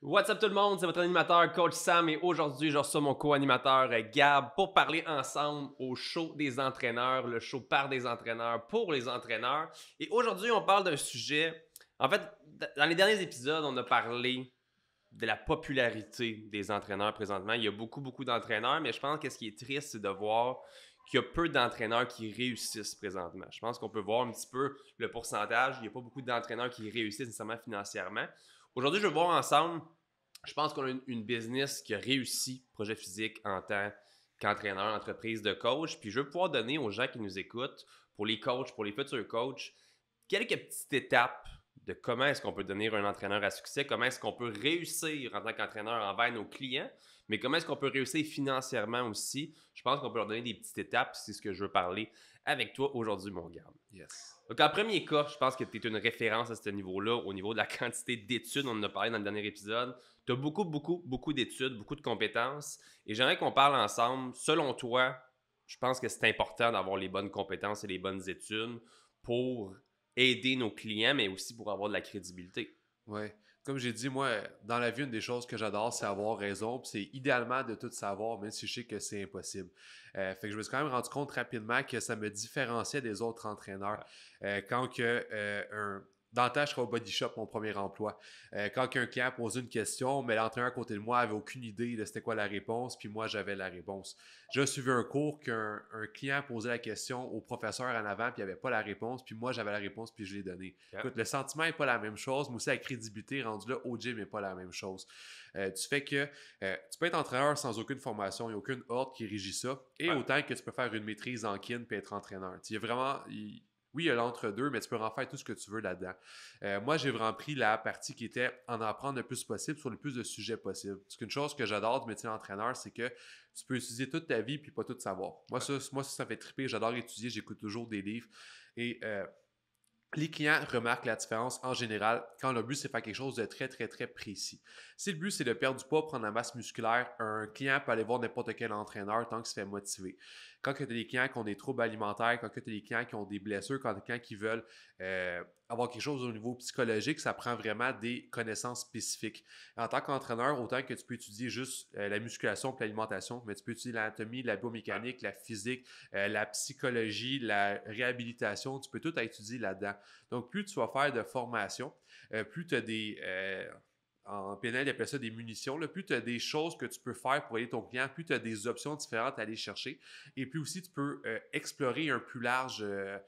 What's up tout le monde, c'est votre animateur Coach Sam et aujourd'hui je reçois mon co-animateur euh, Gab pour parler ensemble au show des entraîneurs, le show par des entraîneurs pour les entraîneurs. Et aujourd'hui on parle d'un sujet, en fait dans les derniers épisodes on a parlé de la popularité des entraîneurs présentement. Il y a beaucoup beaucoup d'entraîneurs mais je pense que ce qui est triste c'est de voir qu'il y a peu d'entraîneurs qui réussissent présentement. Je pense qu'on peut voir un petit peu le pourcentage. Il n'y a pas beaucoup d'entraîneurs qui réussissent nécessairement financièrement. Aujourd'hui, je veux voir ensemble. Je pense qu'on a une, business qui a réussi, projet physique, en tant qu'entraîneur, entreprise de coach. Puis je veux pouvoir donner aux gens qui nous écoutent, pour les coachs, pour les futurs coachs, quelques petites étapes de comment est-ce qu'on peut donner un entraîneur à succès, comment est-ce qu'on peut réussir en tant qu'entraîneur envers nos clients, mais comment est-ce qu'on peut réussir financièrement aussi. Je pense qu'on peut leur donner des petites étapes, c'est ce que je veux parler avec toi aujourd'hui, mon gars. Yes. Donc, en premier cas, je pense que tu es une référence à ce niveau-là, au niveau de la quantité d'études. On en a parlé dans le dernier épisode. Tu as beaucoup, beaucoup, beaucoup d'études, beaucoup de compétences. Et j'aimerais qu'on parle ensemble. Selon toi, je pense que c'est important d'avoir les bonnes compétences et les bonnes études pour aider nos clients, mais aussi pour avoir de la crédibilité. Ouais comme j'ai dit, moi, dans la vie, une des choses que j'adore, c'est avoir raison. c'est idéalement de tout savoir, même si je sais que c'est impossible. Euh, fait que je me suis quand même rendu compte rapidement que ça me différenciait des autres entraîneurs. Euh, quand que, euh, un, dans le temps, je au Body Shop, mon premier emploi. Euh, quand un client posait une question, mais l'entraîneur à côté de moi avait aucune idée de c'était quoi la réponse, puis moi, j'avais la réponse. J'ai suivi un cours qu'un client posait la question au professeur en avant, puis il avait pas la réponse, puis moi, j'avais la réponse, puis je l'ai donnée. Écoute, le sentiment n'est pas la même chose, mais aussi la crédibilité rendue là au gym n'est pas la même chose. Euh, tu fais que euh, tu peux être entraîneur sans aucune formation, il n'y a aucune ordre qui régit ça, et autant que tu peux faire une maîtrise en kin puis être entraîneur. Il y a vraiment... Oui, il y a l'entre-deux, mais tu peux en faire tout ce que tu veux là-dedans. Euh, moi, j'ai vraiment pris la partie qui était en apprendre le plus possible sur le plus de sujets possible. Parce qu'une chose que j'adore du métier d'entraîneur, c'est que tu peux étudier toute ta vie puis pas tout savoir. Moi, ça, moi, ça, fait triper. J'adore étudier, j'écoute toujours des livres. Et euh, les clients remarquent la différence en général quand le but c'est faire quelque chose de très très très précis. Si le but c'est de perdre du poids, prendre la masse musculaire, un client peut aller voir n'importe quel entraîneur tant qu'il se fait motiver. Quand tu as des clients qui ont des troubles alimentaires, quand tu as des clients qui ont des blessures, quand tu as des clients qui veulent euh, avoir quelque chose au niveau psychologique, ça prend vraiment des connaissances spécifiques. En tant qu'entraîneur, autant que tu peux étudier juste euh, la musculation et l'alimentation, mais tu peux étudier l'anatomie, la biomécanique, la physique, euh, la psychologie, la réhabilitation, tu peux tout étudier là-dedans. Donc, plus tu vas faire de formation, plus tu as des en PNL, ils appellent ça des munitions. Là. Plus tu as des choses que tu peux faire pour aider ton client, plus tu as des options différentes à aller chercher. Et puis aussi, tu peux euh, explorer un plus large. Euh,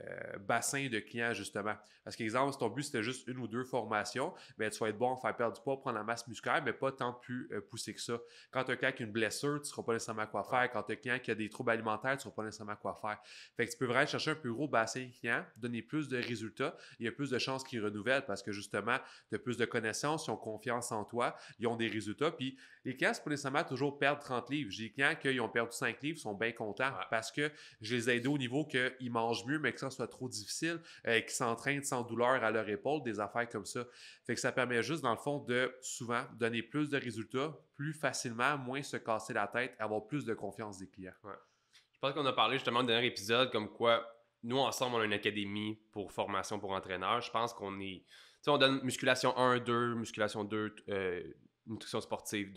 euh, bassin de clients, justement. Parce qu'exemple, si ton but c'était juste une ou deux formations, bien, tu vas être bon faire perdre du poids, prendre la masse musculaire, mais pas tant plus euh, pousser que ça. Quand tu as un client qui a une blessure, tu ne sauras pas nécessairement quoi faire. Quand tu as un client qui a des troubles alimentaires, tu ne sauras pas nécessairement quoi faire. Fait que tu peux vraiment chercher un plus gros bassin de clients, donner plus de résultats. Il y a plus de chances qu'ils renouvellent parce que justement, tu as plus de connaissances, ils ont confiance en toi, ils ont des résultats. Puis les clients, c'est pas nécessairement toujours perdre 30 livres. J'ai des clients qui ont perdu 5 livres, sont bien contents parce que je les ai aidés au niveau qu'ils mangent mieux, mais que soit trop difficile, et euh, qui s'entraînent sans douleur à leur épaule, des affaires comme ça. Fait que ça permet juste, dans le fond, de souvent donner plus de résultats plus facilement, moins se casser la tête, avoir plus de confiance des clients. Je pense qu'on a parlé justement dans dernier épisode comme quoi nous ensemble on a une académie pour formation pour entraîneurs. Je pense qu'on est, tu sais, on donne musculation 1, 2, musculation 2, euh, nutrition sportive.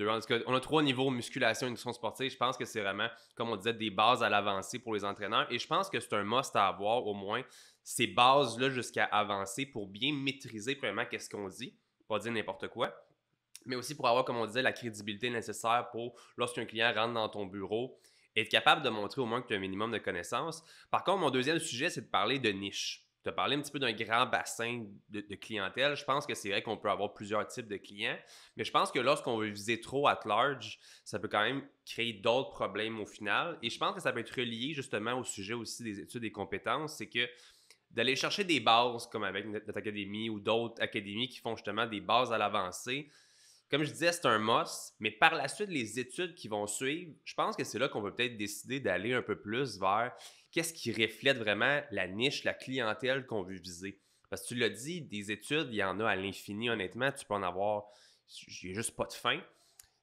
on a trois niveaux musculation et nutrition sportive. Je pense que c'est vraiment, comme on disait, des bases à l'avancée pour les entraîneurs. Et je pense que c'est un must à avoir, au moins, ces bases-là jusqu'à avancer pour bien maîtriser, premièrement, qu'est-ce qu'on dit, pas dire n'importe quoi. Mais aussi pour avoir, comme on disait, la crédibilité nécessaire pour lorsqu'un client rentre dans ton bureau, être capable de montrer au moins que tu as un minimum de connaissances. Par contre, mon deuxième sujet, c'est de parler de niche te parler un petit peu d'un grand bassin de, clientèle. Je pense que c'est vrai qu'on peut avoir plusieurs types de clients, mais je pense que lorsqu'on veut viser trop at large, ça peut quand même créer d'autres problèmes au final. Et je pense que ça peut être relié justement au sujet aussi des études et compétences, c'est que d'aller chercher des bases comme avec notre académie ou d'autres académies qui font justement des bases à l'avancée, comme je disais, c'est un MOS, mais par la suite, les études qui vont suivre, je pense que c'est là qu'on peut peut-être décider d'aller un peu plus vers qu'est-ce qui reflète vraiment la niche, la clientèle qu'on veut viser. Parce que tu l'as dit, des études, il y en a à l'infini, honnêtement. Tu peux en avoir, j'ai juste pas de fin.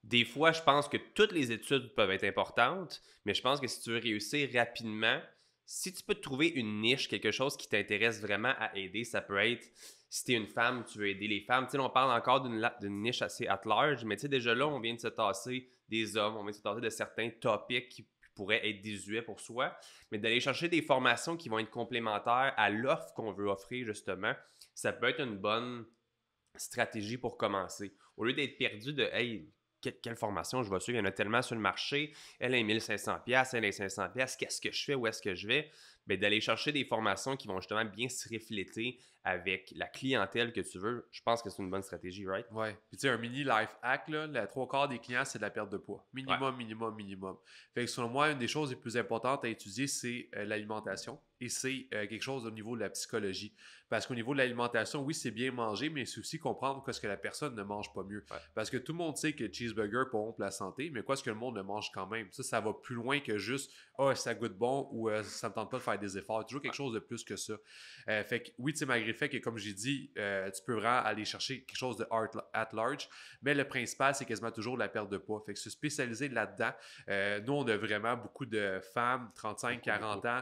Des fois, je pense que toutes les études peuvent être importantes, mais je pense que si tu veux réussir rapidement, si tu peux trouver une niche, quelque chose qui t'intéresse vraiment à aider, ça peut être si es une femme, tu veux aider les femmes. on parle encore d'une niche assez at large, mais déjà là, on vient de se tasser des hommes, on vient de se tasser de certains topics qui pourraient être désuets pour soi, mais d'aller chercher des formations qui vont être complémentaires à l'offre qu'on veut offrir, justement, ça peut être une bonne stratégie pour commencer. Au lieu d'être perdu de, hey, quelle formation je vais suivre? Il y en a tellement sur le marché. Elle est 1500$, elle est 500$, qu'est-ce que je fais? Où est-ce que je vais? mais ben, d'aller chercher des formations qui vont justement bien se refléter avec la clientèle que tu veux, je pense que c'est une bonne stratégie, right? Oui. Puis tu sais, un mini life hack, là, la trois quarts des clients, c'est de la perte de poids. Minimum, minimum, minimum. Fait que selon moi, une des choses les plus importantes à étudier, c'est euh, l'alimentation. Et c'est euh, quelque chose au niveau de la psychologie. Parce qu'au niveau de l'alimentation, oui, c'est bien manger, mais c'est aussi comprendre qu'est-ce que la personne ne mange pas mieux. Parce que tout le monde sait que cheeseburger pompe la santé, mais quoi est-ce que le monde ne mange quand même? Ça, ça va plus loin que juste Ah, oh, ça goûte bon ou euh, ça me tente pas de faire des efforts, toujours quelque chose de plus que ça. Euh, fait que oui, c'est malgré le fait que, comme j'ai dit, euh, tu peux vraiment aller chercher quelque chose de art, at large, mais le principal, c'est quasiment toujours la perte de poids. Fait que se spécialiser là-dedans, euh, nous, on a vraiment beaucoup de femmes, 35, 40 ans,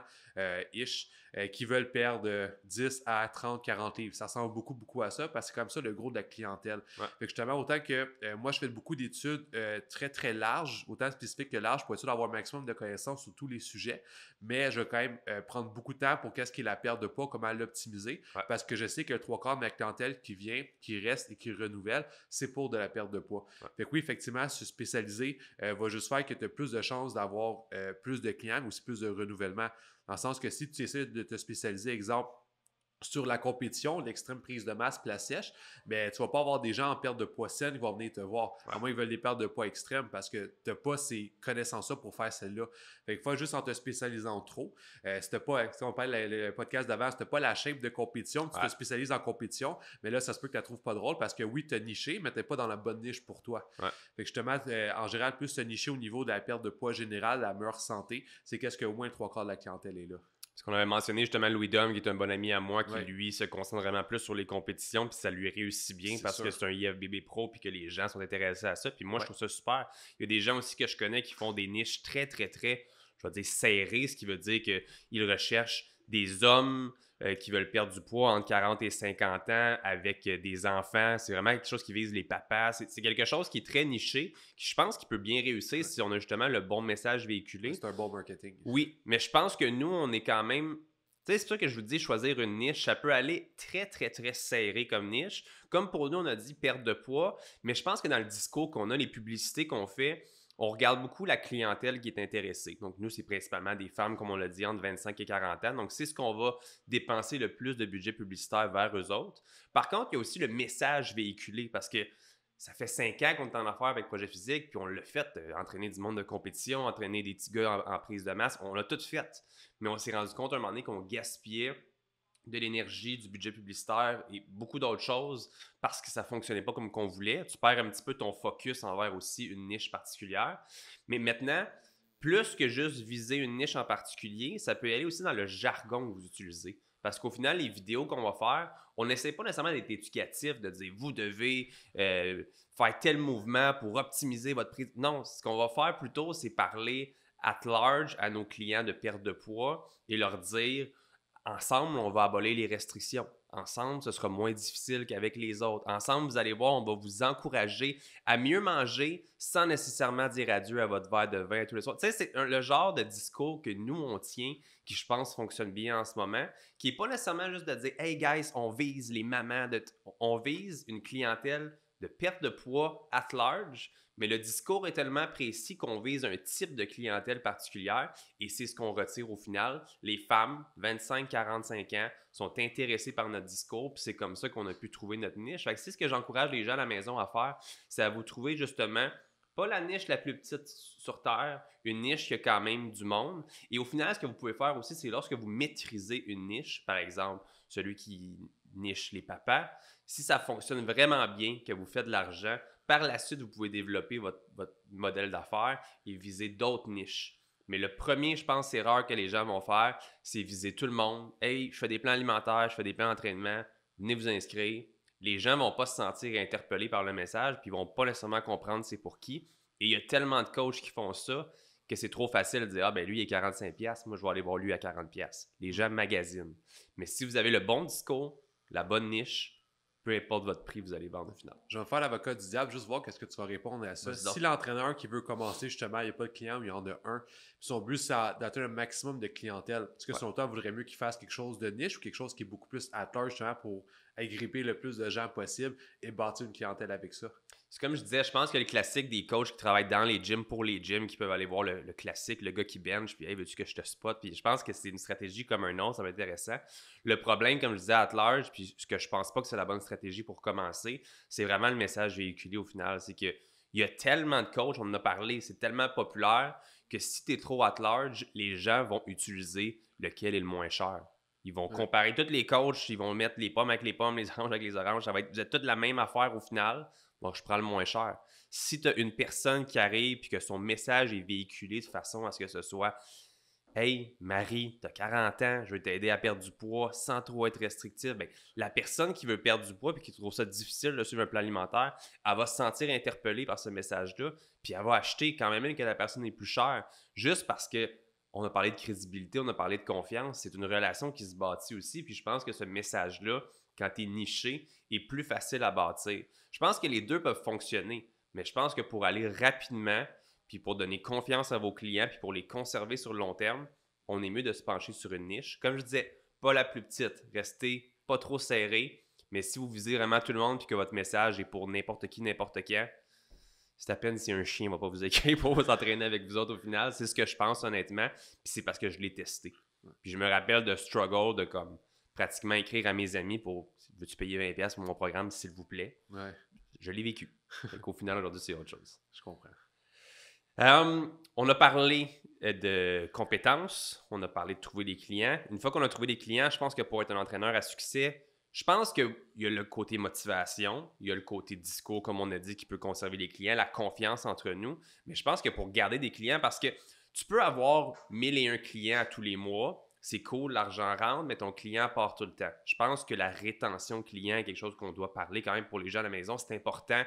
ish, euh, qui veulent perdre 10 euh, à 30, 40 livres. Ça ressemble beaucoup, beaucoup à ça parce que c'est comme ça le gros de la clientèle. justement, autant que euh, moi, je fais beaucoup d'études très, très larges, autant spécifiques que larges pour être sûr d'avoir un maximum de connaissances sur tous les sujets, mais je vais quand même prendre beaucoup de temps pour qu'est-ce qui est la perte de poids, comment l'optimiser parce que je sais que trois quarts de ma clientèle qui vient, qui reste et qui renouvelle, c'est pour de la perte de poids. Fait oui, effectivement, se spécialiser va juste faire que tu as plus de chances d'avoir plus de clients, mais aussi plus de renouvellement. Dans le sens que si tu essaies de te spécialiser, exemple, sur la compétition, l'extrême prise de masse, la sèche, mais tu vas pas avoir des gens en perte de poids saine qui vont venir te voir. À moins ils veulent des pertes de poids extrêmes parce que t'as pas ces connaissances-là pour faire celle-là. Fait que faut juste en te spécialisant trop. Euh, c'était pas, hein, si on parle le, podcast d'avant, c'était pas la chaîne de compétition, tu te spécialises en compétition, mais là, ça se peut que tu la trouves pas drôle parce que oui, t'as niché, mais t'es pas dans la bonne niche pour toi. Fait que justement, euh, en général, plus te nicher au niveau de la perte de poids générale, la meilleure santé, c'est qu'est-ce que au moins trois quarts de la clientèle est là. Ce qu'on avait mentionné justement Louis Dom, qui est un bon ami à moi, qui lui se concentre vraiment plus sur les compétitions, puis ça lui réussit bien parce que c'est un IFBB pro, puis que les gens sont intéressés à ça. Puis moi, je trouve ça super. Il y a des gens aussi que je connais qui font des niches très, très, très, je vais dire serrées, ce qui veut dire qu'ils recherchent des hommes euh, qui veulent perdre du poids entre 40 et 50 ans avec euh, des enfants. C'est vraiment quelque chose qui vise les papas. C'est quelque chose qui est très niché, qui je pense qu'il peut bien réussir si on a justement le bon message véhiculé. C'est un bon marketing. Oui, mais je pense que nous, on est quand même Tu sais, c'est pour ça que je vous dis choisir une niche. Ça peut aller très, très, très serré comme niche. Comme pour nous, on a dit perte de poids, mais je pense que dans le discours qu'on a, les publicités qu'on fait, on regarde beaucoup la clientèle qui est intéressée. Donc, nous, c'est principalement des femmes, comme on l'a dit, entre 25 et 40 ans. Donc, c'est ce qu'on va dépenser le plus de budget publicitaire vers eux autres. Par contre, il y a aussi le message véhiculé parce que ça fait cinq ans qu'on est en affaire avec Projet Physique, puis on l'a fait, euh, entraîner du monde de compétition, entraîner des petits gars en, en prise de masse, on l'a tout fait. Mais on s'est rendu compte à un moment donné qu'on gaspillait de l'énergie, du budget publicitaire et beaucoup d'autres choses parce que ça ne fonctionnait pas comme qu'on voulait. Tu perds un petit peu ton focus envers aussi une niche particulière. Mais maintenant, plus que juste viser une niche en particulier, ça peut aller aussi dans le jargon que vous utilisez. Parce qu'au final, les vidéos qu'on va faire, on n'essaie pas nécessairement d'être éducatif, de dire vous devez euh, faire tel mouvement pour optimiser votre prix ». Non, ce qu'on va faire plutôt, c'est parler at large à nos clients de perte de poids et leur dire Ensemble, on va abolir les restrictions. Ensemble, ce sera moins difficile qu'avec les autres. Ensemble, vous allez voir, on va vous encourager à mieux manger sans nécessairement dire adieu à votre verre de vin tous les soirs. Tu sais, c'est le genre de discours que nous, on tient, qui je pense fonctionne bien en ce moment, qui n'est pas nécessairement juste de dire Hey guys, on vise les mamans, de on vise une clientèle de perte de poids at large, mais le discours est tellement précis qu'on vise un type de clientèle particulière et c'est ce qu'on retire au final. Les femmes, 25-45 ans, sont intéressées par notre discours, puis c'est comme ça qu'on a pu trouver notre niche. c'est ce que j'encourage les gens à la maison à faire, c'est à vous trouver justement pas la niche la plus petite sur Terre, une niche qui a quand même du monde. Et au final, ce que vous pouvez faire aussi, c'est lorsque vous maîtrisez une niche, par exemple, celui qui niche les papas, si ça fonctionne vraiment bien, que vous faites de l'argent, par la suite, vous pouvez développer votre, modèle d'affaires et viser d'autres niches. Mais le premier, je pense, erreur que les gens vont faire, c'est viser tout le monde. Hey, je fais des plans alimentaires, je fais des plans d'entraînement, venez vous inscrire. Les gens vont pas se sentir interpellés par le message, puis ils vont pas nécessairement comprendre c'est pour qui. Et il y a tellement de coachs qui font ça que c'est trop facile de dire Ah, ben lui, il est 45$, moi, je vais aller voir lui à 40$. Les gens magasinent. Mais si vous avez le bon discours, la bonne niche, peu importe votre prix, vous allez vendre au final. Je vais faire l'avocat du diable, juste voir qu'est-ce que tu vas répondre à ça. si l'entraîneur qui veut commencer, justement, il n'y a pas de client, il y en a un, puis son but, c'est d'atteindre un maximum de clientèle. Est-ce que son temps voudrait mieux qu'il fasse quelque chose de niche ou quelque chose qui est beaucoup plus à l'heure justement, pour agripper le plus de gens possible et bâtir une clientèle avec ça? c'est comme je disais, je pense que le classique des coachs qui travaillent dans les gyms pour les gyms, qui peuvent aller voir le, classique, le gars qui bench, puis hey, veux-tu que je te spot? Puis je pense que c'est une stratégie comme un nom, ça va être intéressant. Le problème, comme je disais à large, puis ce que je pense pas que c'est la bonne stratégie pour commencer, c'est vraiment le message véhiculé au final. C'est que il y a tellement de coachs, on en a parlé, c'est tellement populaire que si tu es trop at large, les gens vont utiliser lequel est le moins cher. Ils vont comparer tous les coachs, ils vont mettre les pommes avec les pommes, les oranges avec les oranges. Ça va être, toute la même affaire au final bon, je prends le moins cher. Si tu as une personne qui arrive et que son message est véhiculé de façon à ce que ce soit Hey, Marie, tu as 40 ans, je vais t'aider à perdre du poids sans trop être restrictif. Ben, la personne qui veut perdre du poids et qui trouve ça difficile de suivre un plan alimentaire, elle va se sentir interpellée par ce message-là, puis elle va acheter quand même même que la personne est plus chère, juste parce que on a parlé de crédibilité, on a parlé de confiance. C'est une relation qui se bâtit aussi, puis je pense que ce message-là, quand tu es niché, est plus facile à bâtir. Je pense que les deux peuvent fonctionner, mais je pense que pour aller rapidement, puis pour donner confiance à vos clients, puis pour les conserver sur le long terme, on est mieux de se pencher sur une niche. Comme je disais, pas la plus petite, restez pas trop serré, mais si vous visez vraiment tout le monde, puis que votre message est pour n'importe qui, n'importe qui, c'est à peine si un chien ne va pas vous écrire pour vous entraîner avec vous autres au final. C'est ce que je pense honnêtement, puis c'est parce que je l'ai testé. Puis je me rappelle de struggle, de comme pratiquement écrire à mes amis pour veux-tu payer 20$ pour mon programme, s'il vous plaît. Je l'ai vécu. Au final, aujourd'hui, c'est autre chose. Je comprends. Euh, on a parlé euh, de compétences, on a parlé de trouver des clients. Une fois qu'on a trouvé des clients, je pense que pour être un entraîneur à succès, je pense qu'il y a le côté motivation, il y a le côté discours, comme on a dit, qui peut conserver les clients, la confiance entre nous. Mais je pense que pour garder des clients, parce que tu peux avoir 1001 clients tous les mois, c'est cool, l'argent rentre, mais ton client part tout le temps. Je pense que la rétention client est quelque chose qu'on doit parler quand même pour les gens à la maison. C'est important.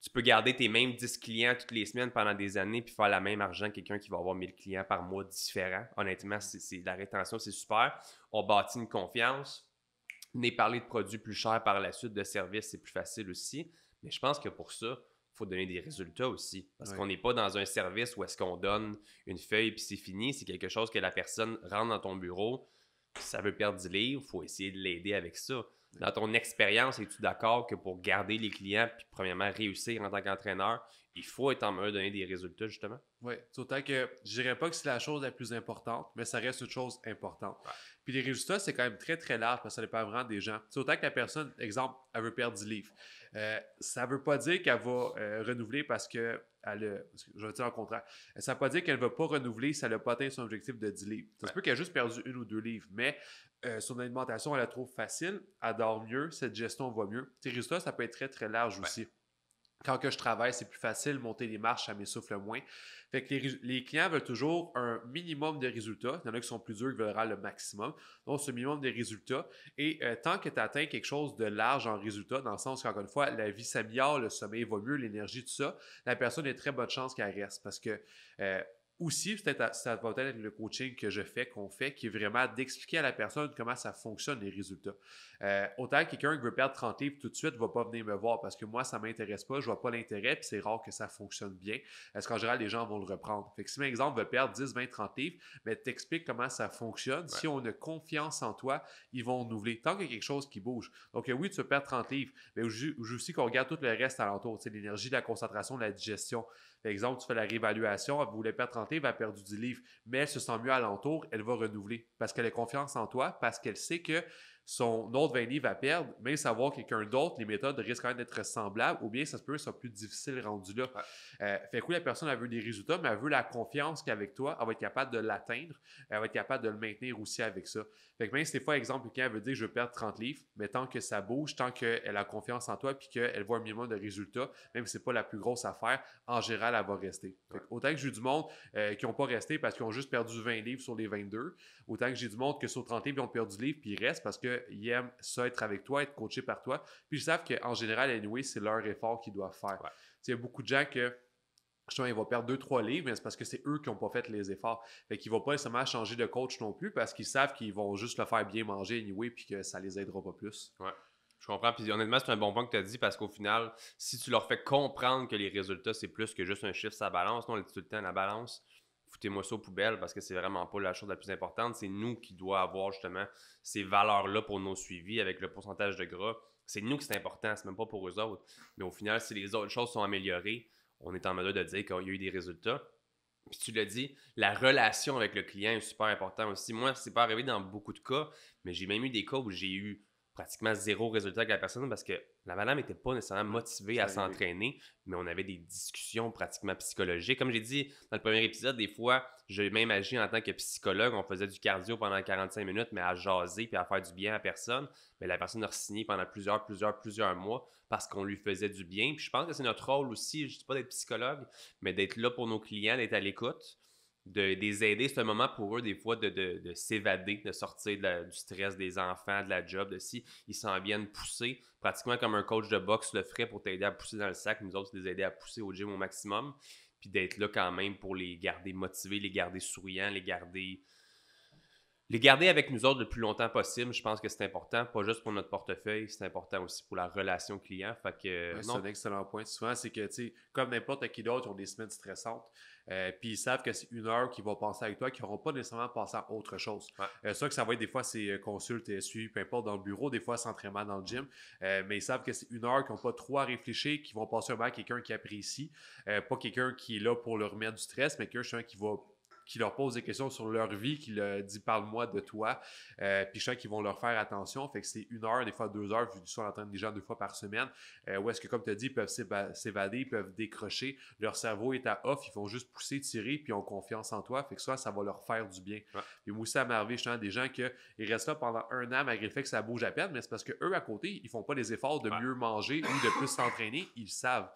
Tu peux garder tes mêmes 10 clients toutes les semaines pendant des années puis faire la même argent quelqu'un qui va avoir 1000 clients par mois différents. Honnêtement, c'est, la rétention, c'est super. On bâtit une confiance. N'est parler de produits plus chers par la suite, de services, c'est plus facile aussi. Mais je pense que pour ça, faut donner des résultats aussi. Parce qu'on n'est pas dans un service où est-ce qu'on donne une feuille puis c'est fini. C'est quelque chose que la personne rentre dans ton bureau. Ça veut perdre du livre, faut essayer de l'aider avec ça. Dans ton expérience, es-tu d'accord que pour garder les clients, puis premièrement réussir en tant qu'entraîneur, il faut être en mesure de donner des résultats, justement. Oui, autant que je dirais pas que c'est la chose la plus importante, mais ça reste une chose importante. Puis les résultats, c'est quand même très, très large parce que ça pas vraiment des gens. c'est autant que la personne, exemple, elle veut perdre 10 livres, ça euh, ça veut pas dire qu'elle va euh, renouveler parce que elle, je vais dire en contraire, euh, ça veut pas dire qu'elle ne va pas renouveler si elle n'a pas atteint son objectif de 10 livres. Ça peut qu'elle a juste perdu une ou deux livres, mais son alimentation, elle la trouve facile, elle dort mieux, cette gestion va mieux. Tes résultats, ça peut être très, très large aussi. Quand que je travaille, c'est plus facile, monter les marches, ça m'essouffle moins. Fait que les, clients veulent toujours un minimum de résultats. Il y en a qui sont plus durs, qui veulent le maximum. Donc, ce minimum de résultats. Et euh, tant que tu atteins quelque chose de large en résultats, dans le sens qu'encore une fois, la vie s'améliore, le sommeil va mieux, l'énergie, tout ça, la personne a très bonne chance qu'elle reste. Parce que euh, aussi, peut ça va peut-être être le coaching que je fais, qu'on fait, qui est vraiment d'expliquer à la personne comment ça fonctionne, les résultats. Euh, autant quelqu'un qui veut perdre 30 livres tout de suite ne va pas venir me voir parce que moi, ça ne m'intéresse pas, je ne vois pas l'intérêt, puis c'est rare que ça fonctionne bien. est-ce qu'en général, les gens vont le reprendre. Fait que si, par exemple, veut perdre 10, 20, 30 livres, mais t'expliques comment ça fonctionne. Si on a confiance en toi, ils vont renouveler. Tant qu'il y a quelque chose qui bouge. Donc, oui, tu veux perdre 30 livres, mais je aussi qu'on regarde tout le reste alentour, l'énergie, la concentration, la digestion. Par exemple, tu fais la réévaluation, elle voulait perdre 30 livres, elle a perdu 10 livres, mais elle se sent mieux alentour, elle va renouveler parce qu'elle a confiance en toi, parce qu'elle sait que son autre 20 livres à perdre, mais savoir quelqu'un d'autre, les méthodes risquent quand même d'être semblables, ou bien ça se peut que ce soit plus difficile rendu là. Euh, fait que la personne, elle veut des résultats, mais elle veut la confiance qu'avec toi, elle va être capable de l'atteindre, elle va être capable de le maintenir aussi avec ça. Fait que même si des fois, exemple, quelqu'un veut dire je veux perdre 30 livres, mais tant que ça bouge, tant qu'elle a confiance en toi, puis qu'elle voit un minimum de résultats, même si c'est pas la plus grosse affaire, en général, elle va rester. autant que j'ai du monde euh, qui n'ont pas resté parce qu'ils ont juste perdu 20 livres sur les 22, autant que j'ai du monde que sur 30 livres, ils ont perdu livre puis ils restent parce que ils aiment ça, être avec toi, être coaché par toi. Puis ils savent qu'en général, anyway, c'est leur effort qu'ils doivent faire. Il y a beaucoup de gens que je ils vont perdre deux trois livres, mais c'est parce que c'est eux qui n'ont pas fait les efforts. Fait qu'ils ne vont pas nécessairement changer de coach non plus parce qu'ils savent qu'ils vont juste le faire bien manger anyway puis que ça les aidera pas plus. Ouais. Je comprends. Puis honnêtement, c'est un bon point que tu as dit parce qu'au final, si tu leur fais comprendre que les résultats, c'est plus que juste un chiffre, ça balance. Non, on est tout le temps, la balance foutez-moi ça aux poubelles parce que c'est vraiment pas la chose la plus importante. C'est nous qui doit avoir justement ces valeurs-là pour nos suivis avec le pourcentage de gras. C'est nous qui c'est important, c'est même pas pour eux autres. Mais au final, si les autres choses sont améliorées, on est en mode de dire qu'il y a eu des résultats. Puis tu l'as dit, la relation avec le client est super importante aussi. Moi, c'est pas arrivé dans beaucoup de cas, mais j'ai même eu des cas où j'ai eu pratiquement zéro résultat avec la personne parce que la madame n'était pas nécessairement motivée à s'entraîner, mais on avait des discussions pratiquement psychologiques. Comme j'ai dit dans le premier épisode, des fois, j'ai même agi en tant que psychologue. On faisait du cardio pendant 45 minutes, mais à jaser puis à faire du bien à personne. Mais la personne a signé pendant plusieurs, plusieurs, plusieurs mois parce qu'on lui faisait du bien. Puis je pense que c'est notre rôle aussi, je ne dis pas d'être psychologue, mais d'être là pour nos clients, d'être à l'écoute de, les aider. C'est un moment pour eux, des fois, de, de, s'évader, de sortir du stress des enfants, de la job, de si ils s'en viennent pousser, pratiquement comme un coach de boxe le ferait pour t'aider à pousser dans le sac. Nous autres, les aider à pousser au gym au maximum, puis d'être là quand même pour les garder motivés, les garder souriants, les garder les garder avec nous autres le plus longtemps possible, je pense que c'est important, pas juste pour notre portefeuille, c'est important aussi pour la relation client. Fait que, euh, c'est un excellent point. Souvent, c'est que, tu comme n'importe qui d'autre, ils ont des semaines stressantes. Euh, puis ils savent que c'est une heure qu'ils vont passer avec toi, qu'ils n'auront pas nécessairement passé à autre chose. Euh, c'est ça que ça va être des fois c'est consultes, suivi, peu importe, dans le bureau, des fois c'est entraînement dans le gym, mais ils savent que c'est une heure qu'ils n'ont pas trop à réfléchir, qu'ils vont passer un moment à quelqu'un qui apprécie, pas quelqu'un qui est là pour leur mettre du stress, mais quelqu'un qui va qui leur pose des questions sur leur vie, qui leur dit parle-moi de toi. Euh, puis je sens qu'ils vont leur faire attention. Fait que c'est une heure, des fois deux heures, vu du soir train des gens deux fois par semaine. Ou euh, où est-ce que, comme tu as dit, ils peuvent s'évader, ils peuvent décrocher. Leur cerveau est à off, ils vont juste pousser, tirer, puis ils ont confiance en toi. Fait que ça, ça va leur faire du bien. Moi Puis Moussa Marvé, je sens des gens qui restent là pendant un an malgré le fait que ça bouge à peine, mais c'est parce que eux à côté, ils font pas les efforts de mieux manger ou de plus s'entraîner. Ils savent.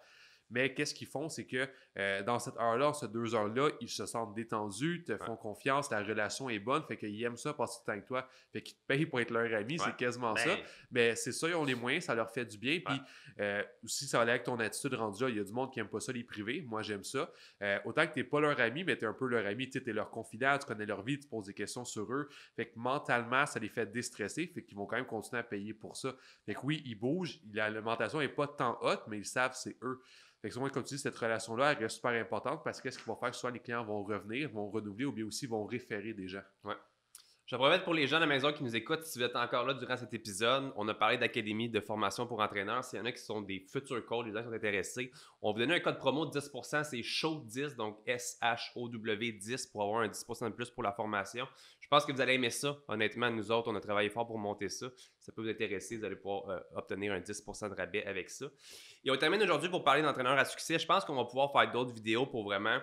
Mais qu'est-ce qu'ils font, c'est que euh, dans cette heure-là, ces deux heures-là, ils se sentent détendus, te font confiance, la relation est bonne, fait qu'ils aiment ça passer du temps avec toi, fait qu'ils te payent pour être leur ami, c'est quasiment ça. Ben. Mais c'est ça, ils ont les moyens, ça leur fait du bien. Puis euh, aussi, ça allait avec ton attitude rendue là, il y a du monde qui aime pas ça, les privés, moi j'aime ça. Euh, autant que tu n'es pas leur ami, mais tu es un peu leur ami, tu es leur confident, tu connais leur vie, tu poses des questions sur eux. Fait que mentalement, ça les fait déstresser, fait qu'ils vont quand même continuer à payer pour ça. Fait que oui, ils bougent, l'alimentation est pas tant haute, mais ils savent c'est eux. Fait que, comme tu dis, cette relation-là, elle reste super importante parce qu'est-ce qu'ils va faire? Soit les clients vont revenir, vont renouveler ou bien aussi vont référer des gens. Je promets pour les gens à la maison qui nous écoutent. Si vous êtes encore là durant cet épisode, on a parlé d'académie de formation pour entraîneurs. S'il y en a qui sont des futurs coachs, les gens qui sont intéressés, on vous donne un code promo de 10%. C'est SHOW10, donc S-H-O-W 10 pour avoir un 10% de plus pour la formation. Je pense que vous allez aimer ça. Honnêtement, nous autres, on a travaillé fort pour monter ça. Ça peut vous intéresser. Vous allez pouvoir euh, obtenir un 10% de rabais avec ça. Et on termine aujourd'hui pour parler d'entraîneurs à succès. Je pense qu'on va pouvoir faire d'autres vidéos pour vraiment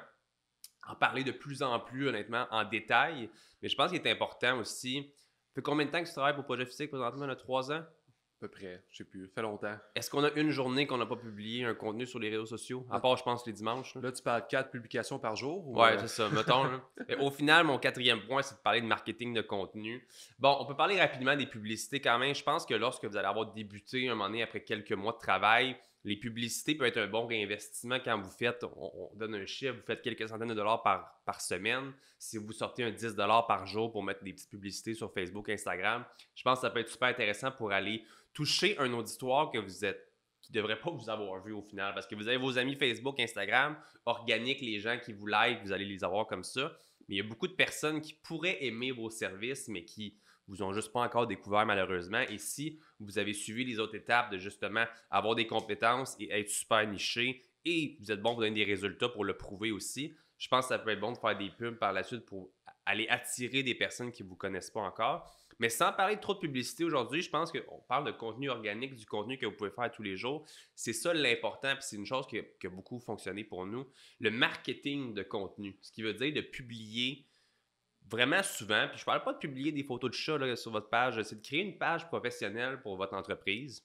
en parler de plus en plus, honnêtement, en détail. Mais je pense qu'il est important aussi. Ça fait combien de temps que tu travailles pour Projet Physique présentement? On a trois ans? À peu près, je sais plus, ça fait longtemps. Est-ce qu'on a une journée qu'on n'a pas publié un contenu sur les réseaux sociaux, à part, je pense, les dimanches? Là, tu parles de quatre publications par jour? Ouais, euh? c'est ça, mettons. au final, mon quatrième point, c'est de parler de marketing de contenu. Bon, on peut parler rapidement des publicités quand même. Je pense que lorsque vous allez avoir débuté un moment donné après quelques mois de travail, les publicités peuvent être un bon réinvestissement quand vous faites, on, donne un chiffre, vous faites quelques centaines de dollars par, semaine. Si vous sortez un 10 dollars par jour pour mettre des petites publicités sur Facebook, Instagram, je pense que ça peut être super intéressant pour aller toucher un auditoire que vous êtes qui ne devrait pas vous avoir vu au final parce que vous avez vos amis Facebook, Instagram, organique, les gens qui vous like, vous allez les avoir comme ça. Mais il y a beaucoup de personnes qui pourraient aimer vos services, mais qui vous ont juste pas encore découvert malheureusement. Et si vous avez suivi les autres étapes de justement avoir des compétences et être super niché et vous êtes bon pour donner des résultats pour le prouver aussi, je pense que ça peut être bon de faire des pubs par la suite pour aller attirer des personnes qui ne vous connaissent pas encore. Mais sans parler de trop de publicité aujourd'hui, je pense qu'on parle de contenu organique, du contenu que vous pouvez faire tous les jours. C'est ça l'important, puis c'est une chose qui qui a beaucoup fonctionné pour nous. Le marketing de contenu, ce qui veut dire de publier vraiment souvent, puis je parle pas de publier des photos de chats sur votre page, c'est de créer une page professionnelle pour votre entreprise,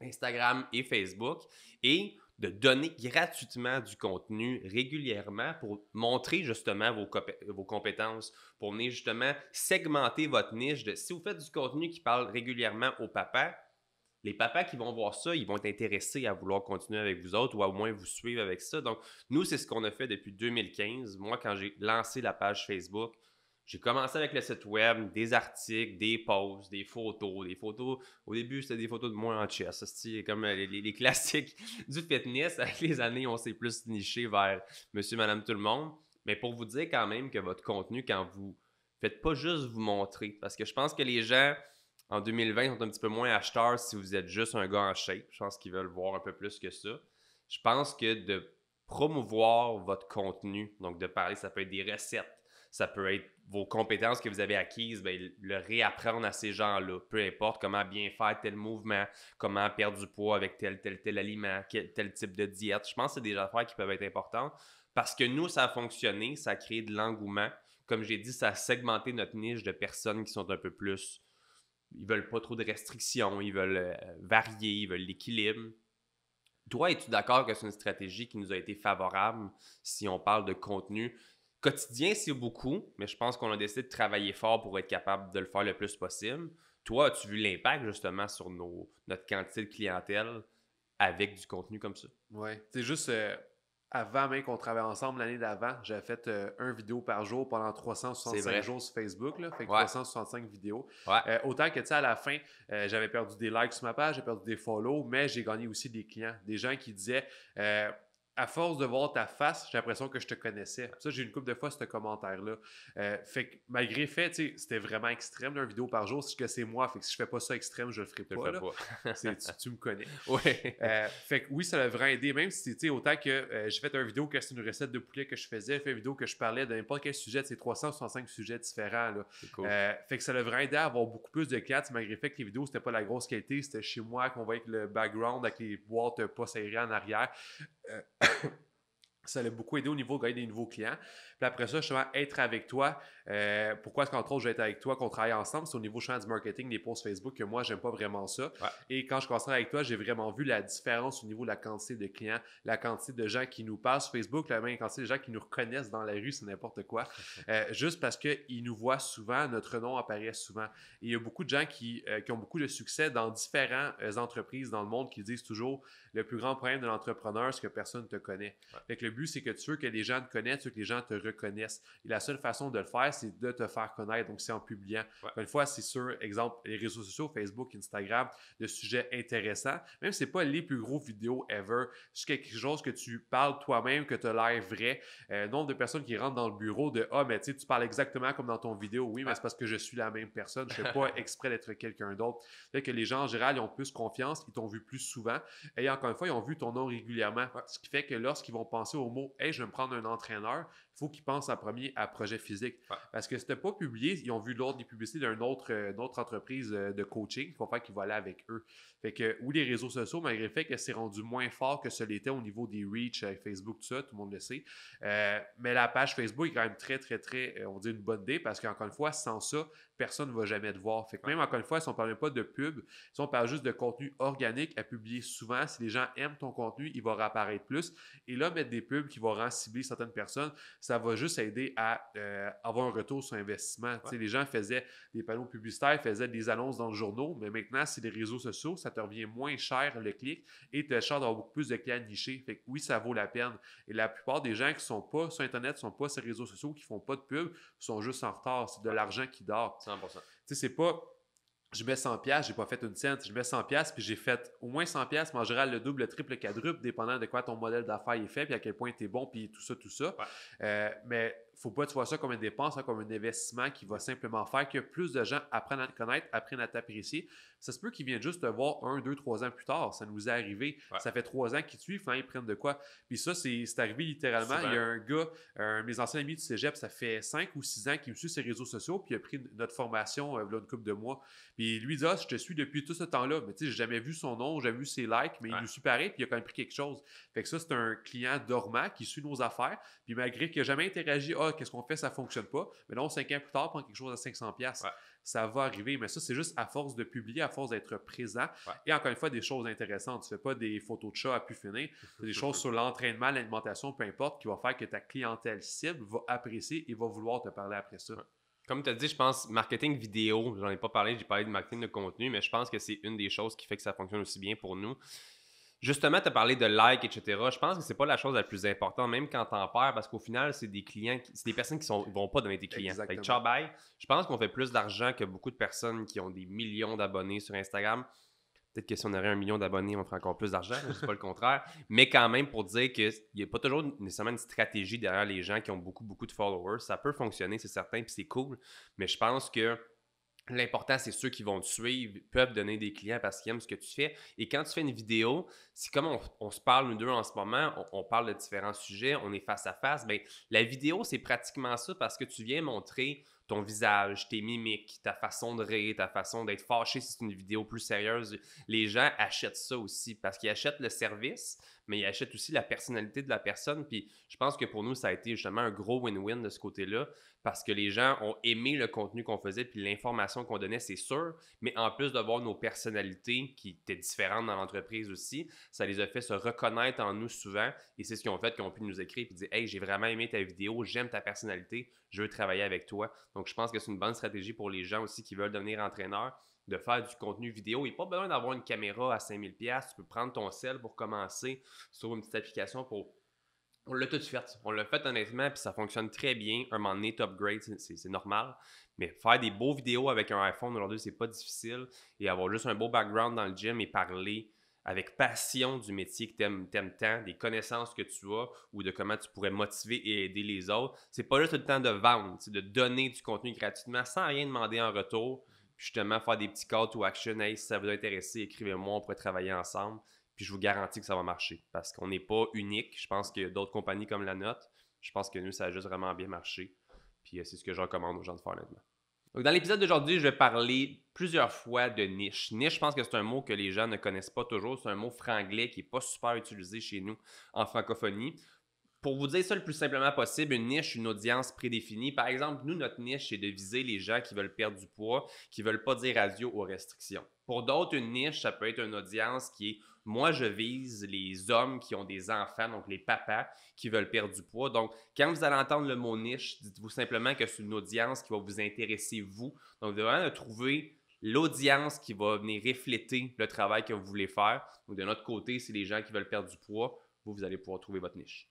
Instagram et Facebook, et de donner gratuitement du contenu régulièrement pour montrer justement vos, vos compétences, pour venir justement segmenter votre niche. De, si vous faites du contenu qui parle régulièrement aux papas, les papas qui vont voir ça, ils vont être intéressés à vouloir continuer avec vous autres ou à au moins vous suivre avec ça. Donc, nous, c'est ce qu'on a fait depuis 2015. Moi, quand j'ai lancé la page Facebook, j'ai commencé avec le site web, des articles, des posts, des photos, des photos. Au début, c'était des photos de moi en Ça, C'est comme euh, les, les, classiques du fitness. Avec les années, on s'est plus niché vers monsieur, madame, tout le monde. Mais pour vous dire quand même que votre contenu, quand vous faites pas juste vous montrer, parce que je pense que les gens en 2020 sont un petit peu moins acheteurs si vous êtes juste un gars en shape. Je pense qu'ils veulent voir un peu plus que ça. Je pense que de promouvoir votre contenu, donc de parler, ça peut être des recettes ça peut être vos compétences que vous avez acquises, ben, le réapprendre à ces gens-là, peu importe comment bien faire tel mouvement, comment perdre du poids avec tel, tel, tel aliment, tel type de diète. Je pense que c'est des affaires qui peuvent être importantes parce que nous, ça a fonctionné, ça a créé de l'engouement. Comme j'ai dit, ça a segmenté notre niche de personnes qui sont un peu plus. Ils veulent pas trop de restrictions, ils veulent euh, varier, ils veulent l'équilibre. Toi, es-tu d'accord que c'est une stratégie qui nous a été favorable si on parle de contenu? Quotidien, c'est beaucoup, mais je pense qu'on a décidé de travailler fort pour être capable de le faire le plus possible. Toi, as-tu vu l'impact justement sur nos, notre quantité de clientèle avec du contenu comme ça? Oui. C'est juste euh, avant même qu'on travaille ensemble l'année d'avant, j'avais fait euh, un vidéo par jour pendant 365 jours sur Facebook. Là, fait que 365 vidéos. Euh, autant que tu sais, à la fin, j'avais perdu des likes sur ma page, j'ai perdu des follow, mais j'ai gagné aussi des clients. Des gens qui disaient à force de voir ta face, j'ai l'impression que je te connaissais. Ça, j'ai une couple de fois ce commentaire-là. Euh, fait que malgré fait, c'était vraiment extrême, d'une vidéo par jour. que c'est moi, fait que si je fais pas ça extrême, je le ferai pas. Le tu, me connais. Oui. Euh, fait que oui, ça l'a vraiment aidé, même si tu sais, autant que euh, j'ai fait une vidéo que c'est une recette de poulet que je faisais, fait une vidéo que je parlais de n'importe quel sujet, c'est 365 sujets différents. Cool. fait que ça l'a vraiment aidé à avoir beaucoup plus de cats, malgré fait que les vidéos, c'était pas la grosse qualité, c'était chez moi qu'on va avec le background, avec les boîtes pas serrées en arrière. ça l'a beaucoup aidé au niveau de gagner des nouveaux clients. Puis après ça, justement, être avec toi, euh, pourquoi est-ce qu'entre autres, je vais être avec toi, qu'on travaille ensemble, c'est au niveau champ du marketing, des posts Facebook, que moi, j'aime pas vraiment ça. Et quand je commençais avec toi, j'ai vraiment vu la différence au niveau de la quantité de clients, la quantité de gens qui nous passent sur Facebook, la même quantité de gens qui nous reconnaissent dans la rue, c'est n'importe quoi. Euh, juste parce qu'ils nous voient souvent, notre nom apparaît souvent. Et il y a beaucoup de gens qui, euh, qui ont beaucoup de succès dans différentes entreprises dans le monde qui disent toujours le plus grand problème de l'entrepreneur, c'est que personne ne te connaît. Avec le but, c'est que tu veux que les gens te connaissent, tu veux que les gens te reconnaissent. Et la seule façon de le faire, c'est de te faire connaître. Donc, c'est en publiant. Une fois, c'est sur, exemple, les réseaux sociaux, Facebook, Instagram, de sujets intéressants. Même si ce pas les plus gros vidéos ever, c'est quelque chose que tu parles toi-même, que tu as l'air vrai. Euh, nombre de personnes qui rentrent dans le bureau de Ah, mais tu sais tu parles exactement comme dans ton vidéo. Oui, mais c'est parce que je suis la même personne. Je ne fais pas exprès d'être quelqu'un d'autre. cest que les gens, en général, ils ont plus confiance, ils t'ont vu plus souvent. Et encore une fois, ils ont vu ton nom régulièrement. Ce qui fait que lorsqu'ils vont penser au mot Hey, je vais me prendre un entraîneur, faut qu'ils pensent en premier à projet physique. Parce que c'était pas publié, ils ont vu l'ordre des publicités d'une autre, euh, entreprise euh, de coaching il faut faire qu'ils vont aller avec eux. Fait que, ou les réseaux sociaux, malgré le fait que c'est rendu moins fort que ce l'était au niveau des reach avec euh, Facebook, tout ça, tout le monde le sait. mais la page Facebook est quand même très, très, très, on dit une bonne idée parce qu'encore une fois, sans ça, personne ne va jamais te voir. Fait que même encore une fois, si on ne parle pas de pub, si on parle juste de contenu organique à publier souvent, si les gens aiment ton contenu, il va réapparaître plus. Et là, mettre des pubs qui vont cibler certaines personnes, ça va juste aider à euh, avoir un retour sur investissement. Les gens faisaient des panneaux publicitaires, faisaient des annonces dans le journaux, mais maintenant, c'est les réseaux sociaux, ça te revient moins cher le clic et tu as cher d'avoir beaucoup plus de clients nichés. Fait que oui, ça vaut la peine. Et la plupart des gens qui sont pas sur Internet, sont pas sur les réseaux sociaux, qui font pas de pub, sont juste en retard. C'est de l'argent qui dort. 100 c'est pas je mets 100 pièces, j'ai pas fait une scène, je mets 100 pièces puis j'ai fait au moins 100 pièces, mais en général le double, triple, quadruple dépendant de quoi ton modèle d'affaires est fait puis à quel point tu es bon puis tout ça tout ça. Euh, mais faut pas que tu vois ça comme une dépense, hein, comme un investissement qui va simplement faire que plus de gens apprennent à te connaître, apprennent à t'apprécier. Ça se peut qu'ils viennent juste te voir un, deux, trois ans plus tard. Ça nous est arrivé. Ça fait trois ans qu'ils te suivent, ils prennent de quoi. Puis ça, c'est arrivé littéralement. Il y a un gars, euh, un mes anciens amis du cégep, ça fait cinq ou six ans qu'il me suit sur les réseaux sociaux, puis il a pris notre formation euh, une couple de mois. Puis lui dit Ah, je te suis depuis tout ce temps-là. Mais tu sais, j'ai jamais vu son nom, j'ai vu ses likes, mais il nous suit pareil, puis il a quand même pris quelque chose. Fait que ça, c'est un client dormant qui suit nos affaires. Puis malgré qu'il n'a jamais interagi, ah, qu'est-ce qu'on fait, ça ne fonctionne pas. Mais là, on, cinq ans plus tard, prend quelque chose à 500 Ça va arriver, mais ça, c'est juste à force de publier, à force d'être présent. Et encore une fois, des choses intéressantes. Tu fais pas des photos de chat à pu finir. des choses sur l'entraînement, l'alimentation, peu importe, qui va faire que ta clientèle cible va apprécier et va vouloir te parler après ça. Comme tu as dit, je pense marketing vidéo, j'en ai pas parlé, j'ai parlé de marketing de contenu, mais je pense que c'est une des choses qui fait que ça fonctionne aussi bien pour nous. Justement, tu as parlé de likes, etc. Je pense que c'est pas la chose la plus importante, même quand t'en perds, parce qu'au final, c'est des clients, c'est des personnes qui ne vont pas donner des clients. Avec bye. je pense qu'on fait plus d'argent que beaucoup de personnes qui ont des millions d'abonnés sur Instagram. Peut-être que si on aurait un million d'abonnés, on ferait encore plus d'argent, c'est pas le contraire. Mais quand même, pour dire qu'il n'y a pas toujours nécessairement une stratégie derrière les gens qui ont beaucoup, beaucoup de followers, ça peut fonctionner, c'est certain, puis c'est cool. Mais je pense que L'important, c'est ceux qui vont te suivre peuvent donner des clients parce qu'ils aiment ce que tu fais. Et quand tu fais une vidéo, c'est comme on, se parle nous deux en ce moment, on, parle de différents sujets, on est face à face. Ben, la vidéo, c'est pratiquement ça parce que tu viens montrer ton visage, tes mimiques, ta façon de rire, ta façon d'être fâché si c'est une vidéo plus sérieuse. Les gens achètent ça aussi parce qu'ils achètent le service, mais ils achètent aussi la personnalité de la personne. Puis je pense que pour nous, ça a été justement un gros win-win de ce côté-là parce que les gens ont aimé le contenu qu'on faisait puis l'information qu'on donnait, c'est sûr. Mais en plus de voir nos personnalités qui étaient différentes dans l'entreprise aussi, ça les a fait se reconnaître en nous souvent. Et c'est ce qu'ils ont fait, qu'ils ont pu nous écrire et dire Hey, j'ai vraiment aimé ta vidéo, j'aime ta personnalité, je veux travailler avec toi. Donc je pense que c'est une bonne stratégie pour les gens aussi qui veulent devenir entraîneurs de faire du contenu vidéo. Il n'y a pas besoin d'avoir une caméra à 5000$. Tu peux prendre ton sel pour commencer sur une petite application pour. On l'a tout fait. On l'a fait honnêtement, puis ça fonctionne très bien. Un moment donné, top c'est normal. Mais faire des beaux vidéos avec un iPhone aujourd'hui, c'est pas difficile. Et avoir juste un beau background dans le gym et parler avec passion du métier que tu aimes tant, des connaissances que tu as ou de comment tu pourrais motiver et aider les autres. C'est pas juste le temps de vendre, c'est de donner du contenu gratuitement sans rien demander en retour justement faire des petits calls to action. si ça vous intéresse, écrivez-moi, on pourrait travailler ensemble. Puis je vous garantis que ça va marcher parce qu'on n'est pas unique. Je pense que d'autres compagnies comme la nôtre, je pense que nous, ça a juste vraiment bien marché. Puis euh, c'est ce que je recommande aux gens de faire honnêtement. Donc, dans l'épisode d'aujourd'hui, je vais parler plusieurs fois de niche. Niche, je pense que c'est un mot que les gens ne connaissent pas toujours. C'est un mot franglais qui n'est pas super utilisé chez nous en francophonie pour vous dire ça le plus simplement possible, une niche, une audience prédéfinie. Par exemple, nous, notre niche, c'est de viser les gens qui veulent perdre du poids, qui veulent pas dire radio aux restrictions. Pour d'autres, une niche, ça peut être une audience qui est moi, je vise les hommes qui ont des enfants, donc les papas qui veulent perdre du poids. Donc, quand vous allez entendre le mot niche, dites-vous simplement que c'est une audience qui va vous intéresser, vous. Donc, vraiment trouver l'audience qui va venir refléter le travail que vous voulez faire. Donc, de notre côté, c'est les gens qui veulent perdre du poids. Vous, vous allez pouvoir trouver votre niche.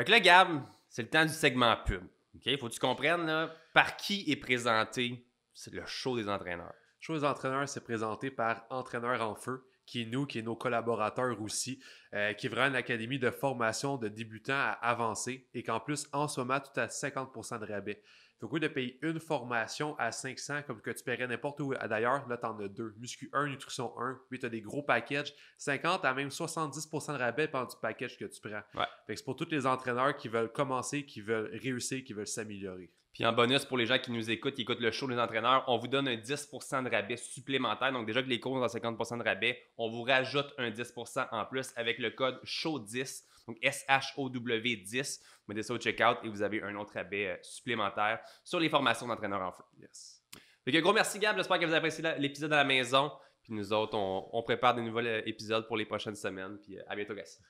Fait que là, Gab, c'est le temps du segment pub. Il Faut que tu comprennes par qui est présenté c'est le show des entraîneurs. Le show des entraîneurs, c'est présenté par Entraîneur en feu, qui est nous, qui est nos collaborateurs aussi, euh, qui est vraiment une académie de formation de débutants à avancer et qu'en plus, en ce tout à 50 de rabais. Donc, au de payer une formation à 500, comme que tu paierais n'importe où d'ailleurs, là, tu en as deux. Muscu 1, Nutrition 1, puis tu as des gros packages, 50 à même 70 de rabais pendant du package que tu prends. Ouais. c'est pour tous les entraîneurs qui veulent commencer, qui veulent réussir, qui veulent s'améliorer. Puis en bonus, pour les gens qui nous écoutent, qui écoutent le show des entraîneurs, on vous donne un 10 de rabais supplémentaire. Donc déjà que les cours ont 50 de rabais, on vous rajoute un 10 en plus avec le code SHOW10. Donc S-H-O-W-10. Vous mettez ça au checkout et vous avez un autre rabais euh, supplémentaire sur les formations d'entraîneurs en feu. Yes. Donc un gros merci Gab, j'espère que vous avez apprécié l'épisode à la maison. Puis nous autres, on, on prépare des nouveaux euh, épisodes pour les prochaines semaines. Puis euh, à bientôt, guys.